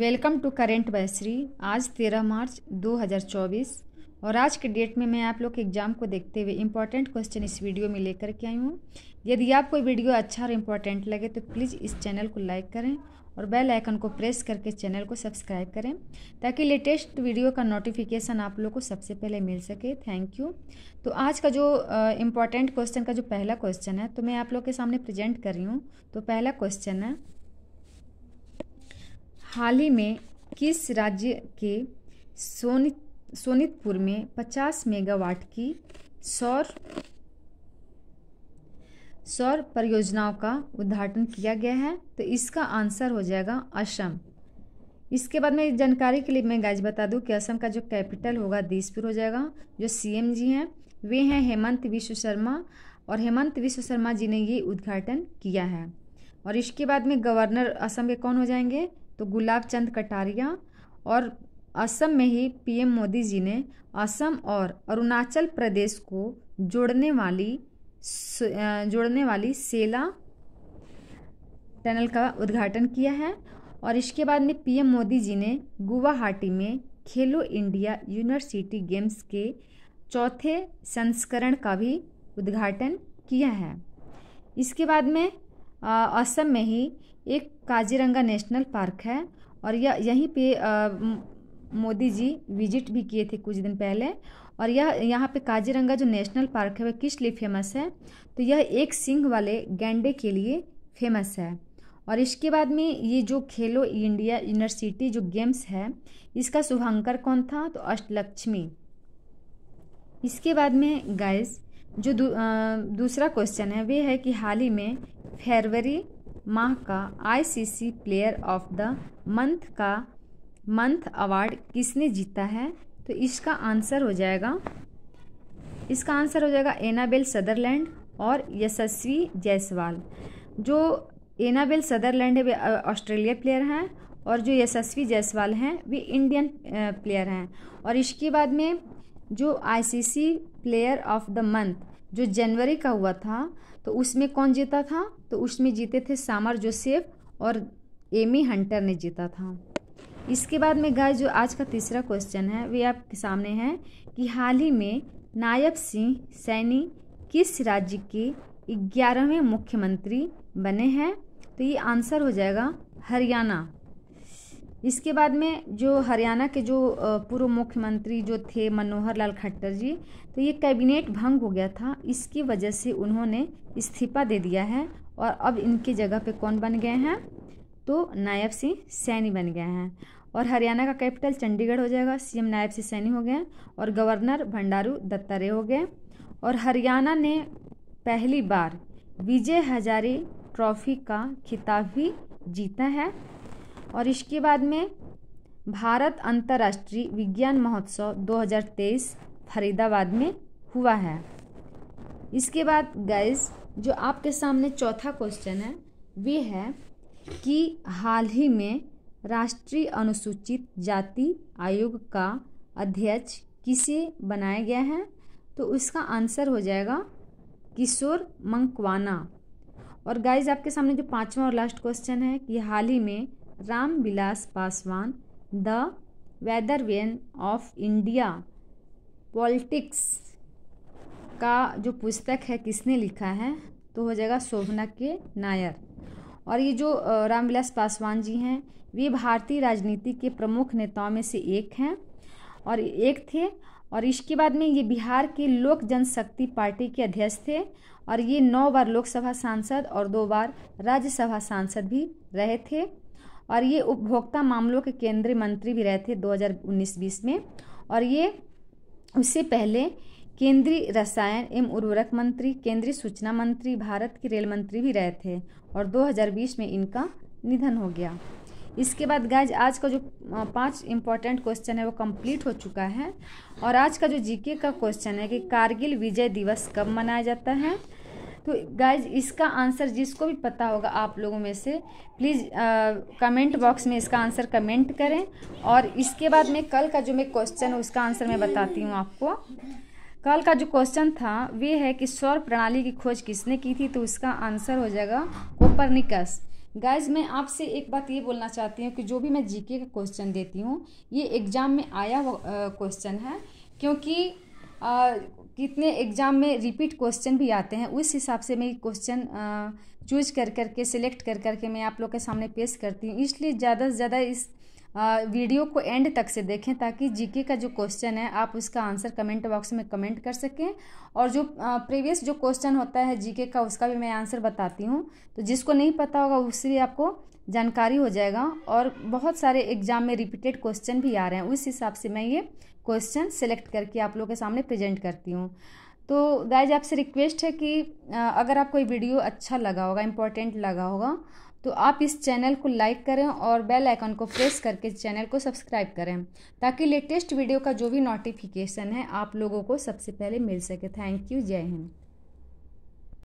welcome to current बैसरी आज 13 मार्च 2024 और आज के डेट में मैं आप लोग के एग्ज़ाम को देखते हुए इम्पॉर्टेंट क्वेश्चन इस वीडियो में लेकर के आई हूँ यदि आपको वीडियो अच्छा और इम्पॉर्टेंट लगे तो प्लीज़ इस चैनल को लाइक करें और बेल आइकन को प्रेस करके चैनल को सब्सक्राइब करें ताकि लेटेस्ट वीडियो का नोटिफिकेशन आप लोग को सबसे पहले मिल सके थैंक यू तो आज का जो इम्पॉर्टेंट क्वेश्चन का जो पहला क्वेश्चन है तो मैं आप लोग के सामने प्रेजेंट कर रही हूँ तो पहला क्वेश्चन है हाल ही में किस राज्य के सोनित सोनितपुर में 50 मेगावाट की सौर सौर परियोजनाओं का उद्घाटन किया गया है तो इसका आंसर हो जाएगा असम इसके बाद में जानकारी के लिए मैं गाइज बता दूं कि असम का जो कैपिटल होगा देशपुर हो जाएगा जो एम जी हैं वे हैं हेमंत विश्व शर्मा और हेमंत विश्व शर्मा जी ने ये उद्घाटन किया है और इसके बाद में गवर्नर असम के कौन हो जाएंगे तो गुलाब चंद कटारिया और असम में ही पीएम मोदी जी ने असम और अरुणाचल प्रदेश को जोड़ने वाली जोड़ने वाली सेला टनल का उद्घाटन किया है और इसके बाद में पीएम मोदी जी ने गुवाहाटी में खेलो इंडिया यूनिवर्सिटी गेम्स के चौथे संस्करण का भी उद्घाटन किया है इसके बाद में असम में ही एक काजीरंगा नेशनल पार्क है और यह यहीं पे मोदी जी विजिट भी किए थे कुछ दिन पहले और यह यहाँ पे काजीरंगा जो नेशनल पार्क है वह किस लिए फेमस है तो यह एक सिंह वाले गैंडे के लिए फेमस है और इसके बाद में ये जो खेलो इंडिया यूनिवर्सिटी जो गेम्स है इसका शुभंकर कौन था तो अष्टलक्ष्मी इसके बाद में गाइस जो दू, आ, दूसरा क्वेश्चन है वे है कि हाल ही में फरवरी माह का ICC player of the month का मंथ अवार्ड किसने जीता है तो इसका आंसर हो जाएगा इसका आंसर हो जाएगा एनाबेल सदरलैंड और यशस्वी जायसवाल जो एनाबेल सदरलैंड है वे ऑस्ट्रेलिया प्लेयर हैं और जो यशस्वी जायसवाल हैं वे इंडियन प्लेयर हैं और इसके बाद में जो ICC player of the month जो जनवरी का हुआ था तो उसमें कौन जीता था तो उसमें जीते थे सामर जोसेफ और एमी हंटर ने जीता था इसके बाद में गाय जो आज का तीसरा क्वेश्चन है वे आपके सामने है कि हाल ही में नायब सिंह सैनी किस राज्य के ग्यारहवें मुख्यमंत्री बने हैं तो ये आंसर हो जाएगा हरियाणा इसके बाद में जो हरियाणा के जो पूर्व मुख्यमंत्री जो थे मनोहर लाल खट्टर जी तो ये कैबिनेट भंग हो गया था इसकी वजह से उन्होंने इस्तीफा दे दिया है और अब इनकी जगह पे कौन बन गए हैं तो नायब सिंह सैनी बन गए हैं और हरियाणा का कैपिटल चंडीगढ़ हो जाएगा सीएम नायब सिंह सैनी हो गए और गवर्नर भंडारू दत्तारे हो गए और हरियाणा ने पहली बार विजय हजारी ट्रॉफी का खिताब भी जीता है और इसके बाद में भारत अंतर्राष्ट्रीय विज्ञान महोत्सव 2023 फरीदाबाद में हुआ है इसके बाद गैस जो आपके सामने चौथा क्वेश्चन है वे है कि हाल ही में राष्ट्रीय अनुसूचित जाति आयोग का अध्यक्ष किसे बनाया गया है तो उसका आंसर हो जाएगा किशोर मंकवाना और गाइज आपके सामने जो पांचवा और लास्ट क्वेश्चन है कि हाल ही में Ram Paswan the the weathervane of India politics का जो पुस्तक है किसने लिखा है तो हो जाएगा शोभना के नायर और ये जो रामविलास पासवान जी हैं वे भारतीय राजनीति के प्रमुख नेताओं में से एक हैं और एक थे और इसके बाद में ये बिहार के लोक जनशक्ति पार्टी के अध्यक्ष थे और ये नौ बार लोकसभा सांसद और दो बार राज्यसभा सांसद भी रहे थे और ये उपभोक्ता मामलों के केंद्रीय मंत्री भी रहे थे 2019-20 में और ये उससे पहले केंद्रीय रसायन एवं उर्वरक मंत्री केंद्रीय सूचना मंत्री भारत के रेल मंत्री भी रहे थे और 2020 में इनका निधन हो गया इसके बाद गाइज आज का जो पांच इम्पॉर्टेंट क्वेश्चन है वो कंप्लीट हो चुका है और आज का जो जीके का क्वेश्चन है कि कारगिल विजय दिवस कब मनाया जाता है तो गाइज इसका आंसर जिसको भी पता होगा आप लोगों में से प्लीज़ कमेंट बॉक्स में इसका आंसर कमेंट करें और इसके बाद में कल का जो मैं क्वेश्चन है उसका आंसर मैं बताती हूँ आपको कल का जो क्वेश्चन था वे है कि सौर प्रणाली की खोज किसने की थी तो उसका आंसर हो जाएगा कोपरनिकस गाइज मैं आपसे एक बात ये बोलना चाहती हूँ कि जो भी मैं जीके का क्वेश्चन देती हूँ ये एग्ज़ाम में आया क्वेश्चन uh, है क्योंकि कितने एग्ज़ाम में रिपीट क्वेश्चन भी आते हैं उस हिसाब से मैं क्वेश्चन चूज कर करके सिलेक्ट कर करके मैं आप लोग के सामने पेश करती हूँ इसलिए ज़्यादा से ज़्यादा इस वीडियो को एंड तक से देखें ताकि जीके का जो क्वेश्चन है आप उसका आंसर कमेंट बॉक्स में कमेंट कर सकें और जो प्रीवियस जो क्वेश्चन होता है जीके का उसका भी मैं आंसर बताती हूँ तो जिसको नहीं पता होगा उससे भी आपको जानकारी हो जाएगा और बहुत सारे एग्जाम में रिपीटेड क्वेश्चन भी आ रहे हैं उस हिसाब से मैं ये क्वेश्चन सेलेक्ट करके आप लोगों के सामने प्रेजेंट करती हूँ तो गाइज आपसे रिक्वेस्ट है कि अगर आपको ये वीडियो अच्छा लगा होगा इम्पोर्टेंट लगा होगा तो आप इस चैनल को लाइक करें और बेल आइकन को प्रेस करके चैनल को सब्सक्राइब करें ताकि लेटेस्ट वीडियो का जो भी नोटिफिकेशन है आप लोगों को सबसे पहले मिल सके थैंक यू जय हिंद